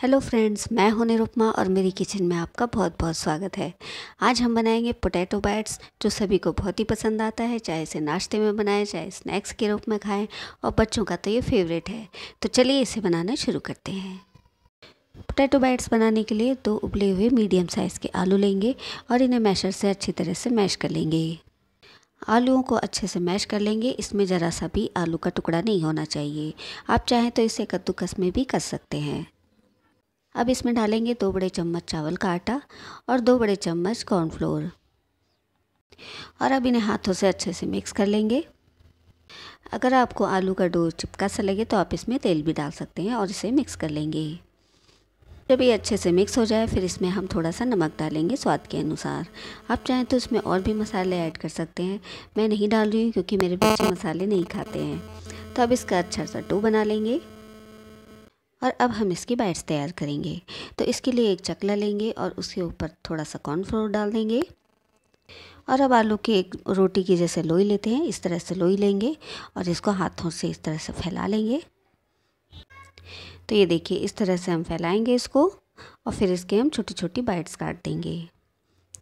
hello friends मैं हूं निरुपमा और मेरी किचन में आपका बहुत बहुत स्वागत है आज हम बनाएंगे पोटैटो बैट्स जो सभी को बहुत ही पसंद आता है चाहे इसे नाश्ते में बनाएं चाहे स्नैक्स के रूप में खाएं और बच्चों का तो ये फेवरेट है तो चलिए इसे बनाना शुरू करते हैं पोटैटो बैट्स बनाने के लिए दो उबले हुए मीडियम साइज़ के आलू लेंगे और इन्हें मैशर से अच्छी तरह से मैश कर लेंगे आलूओं को अच्छे से मैश कर लेंगे इसमें ज़रा सा भी आलू का टुकड़ा नहीं होना चाहिए आप चाहें तो इसे कद्दूकस में भी कर सकते हैं अब इसमें डालेंगे दो बड़े चम्मच चावल का आटा और दो बड़े चम्मच कॉर्नफ्लोर और अब इन्हें हाथों से अच्छे से मिक्स कर लेंगे अगर आपको आलू का डो चिपका सा लगे तो आप इसमें तेल भी डाल सकते हैं और इसे मिक्स कर लेंगे जब ये अच्छे से मिक्स हो जाए फिर इसमें हम थोड़ा सा नमक डालेंगे स्वाद के अनुसार आप चाहें तो इसमें और भी मसाले ऐड कर सकते हैं मैं नहीं डाल रही हूँ क्योंकि मेरे बच्चे मसाले नहीं खाते हैं तो अब इसका अच्छा सा डो बना लेंगे और अब हम इसकी बाइट्स तैयार करेंगे तो इसके लिए एक चकला लेंगे और उसके ऊपर थोड़ा सा कॉर्नफ्लोर डाल देंगे और अब आलू की एक रोटी की जैसे लोई लेते हैं इस तरह से लोई लेंगे और इसको हाथों से इस तरह से फैला लेंगे तो ये देखिए इस तरह से हम फैलाएंगे इसको और फिर इसके हम छोटी छोटी बाइट्स काट देंगे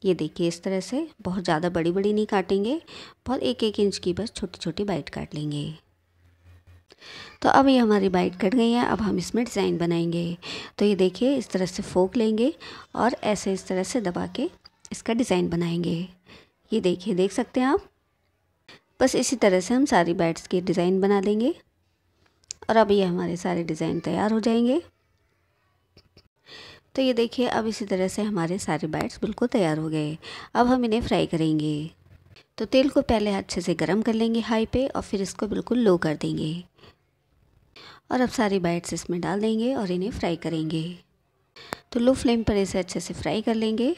ये देखिए इस तरह से बहुत ज़्यादा बड़ी बड़ी नहीं काटेंगे बहुत एक एक इंच की बस छोटी छोटी बाइट काट लेंगे तो अब ये हमारी बाइट कट गई है अब हम इसमें डिज़ाइन बनाएंगे तो ये देखिए इस तरह से फोक लेंगे और ऐसे इस तरह से दबा के इसका डिज़ाइन बनाएंगे ये देखिए देख सकते हैं आप बस इसी तरह से हम सारी बैट्स की डिज़ाइन बना देंगे और अब ये हमारे सारे डिज़ाइन तैयार हो जाएंगे तो ये देखिए अब इसी तरह से हमारे सारे बैट्स बिल्कुल तैयार हो गए अब हम इन्हें फ्राई करेंगे तो तेल को पहले अच्छे से गर्म कर लेंगे हाई पे और फिर इसको बिल्कुल लो कर देंगे और अब सारी बाइट्स इसमें डाल देंगे और इन्हें फ्राई करेंगे तो लो फ्लेम पर इसे अच्छे से फ्राई कर लेंगे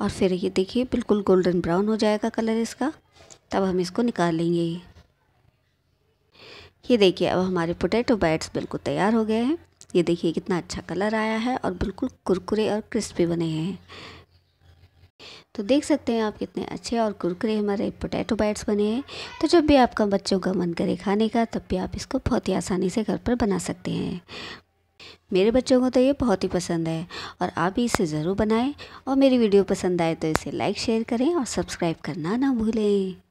और फिर ये देखिए बिल्कुल गोल्डन ब्राउन हो जाएगा कलर इसका तब हम इसको निकाल लेंगे ये देखिए अब हमारे पोटैटो बाइट्स बिल्कुल तैयार हो गए हैं ये देखिए कितना अच्छा कलर आया है और बिल्कुल कुरकुरे और क्रिस्पी बने हैं तो देख सकते हैं आप कितने अच्छे और कुरकुरे हमारे पोटैटो बाइट्स बने हैं तो जब भी आपका बच्चों का मन करे खाने का तब भी आप इसको बहुत ही आसानी से घर पर बना सकते हैं मेरे बच्चों को तो ये बहुत ही पसंद है और आप भी इसे ज़रूर बनाएं और मेरी वीडियो पसंद आए तो इसे लाइक शेयर करें और सब्सक्राइब करना ना भूलें